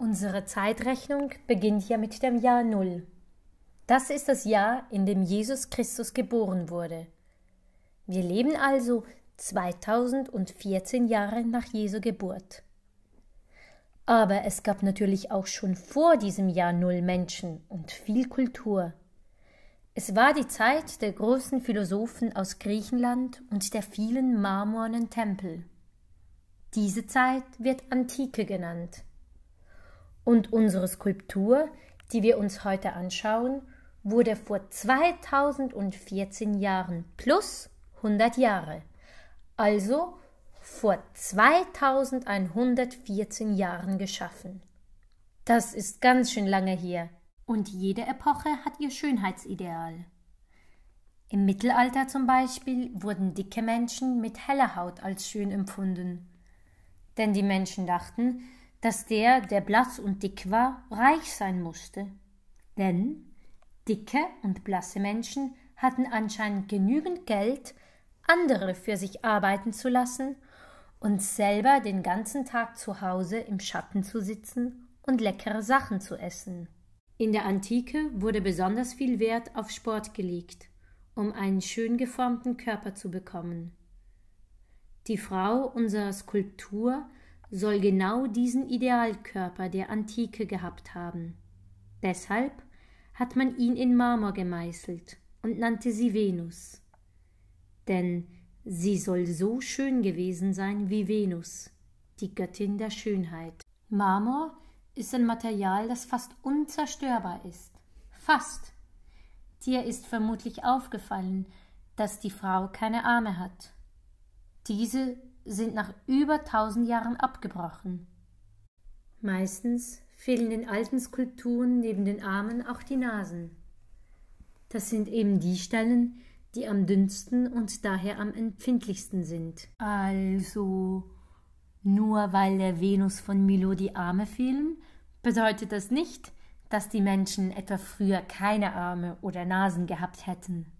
Unsere Zeitrechnung beginnt ja mit dem Jahr Null. Das ist das Jahr, in dem Jesus Christus geboren wurde. Wir leben also 2014 Jahre nach Jesu Geburt. Aber es gab natürlich auch schon vor diesem Jahr Null Menschen und viel Kultur. Es war die Zeit der großen Philosophen aus Griechenland und der vielen marmornen Tempel. Diese Zeit wird Antike genannt. Und unsere Skulptur, die wir uns heute anschauen, wurde vor 2014 Jahren plus 100 Jahre, also vor 2114 Jahren geschaffen. Das ist ganz schön lange her. Und jede Epoche hat ihr Schönheitsideal. Im Mittelalter zum Beispiel wurden dicke Menschen mit heller Haut als schön empfunden. Denn die Menschen dachten, dass der, der blass und dick war, reich sein musste. Denn dicke und blasse Menschen hatten anscheinend genügend Geld, andere für sich arbeiten zu lassen und selber den ganzen Tag zu Hause im Schatten zu sitzen und leckere Sachen zu essen. In der Antike wurde besonders viel Wert auf Sport gelegt, um einen schön geformten Körper zu bekommen. Die Frau unserer Skulptur soll genau diesen Idealkörper der Antike gehabt haben. Deshalb hat man ihn in Marmor gemeißelt und nannte sie Venus. Denn sie soll so schön gewesen sein wie Venus, die Göttin der Schönheit. Marmor ist ein Material, das fast unzerstörbar ist. Fast. Dir ist vermutlich aufgefallen, dass die Frau keine Arme hat. Diese sind nach über tausend Jahren abgebrochen. Meistens fehlen den alten Skulpturen neben den Armen auch die Nasen. Das sind eben die Stellen, die am dünnsten und daher am empfindlichsten sind. Also nur weil der Venus von Milo die Arme fehlen, bedeutet das nicht, dass die Menschen etwa früher keine Arme oder Nasen gehabt hätten.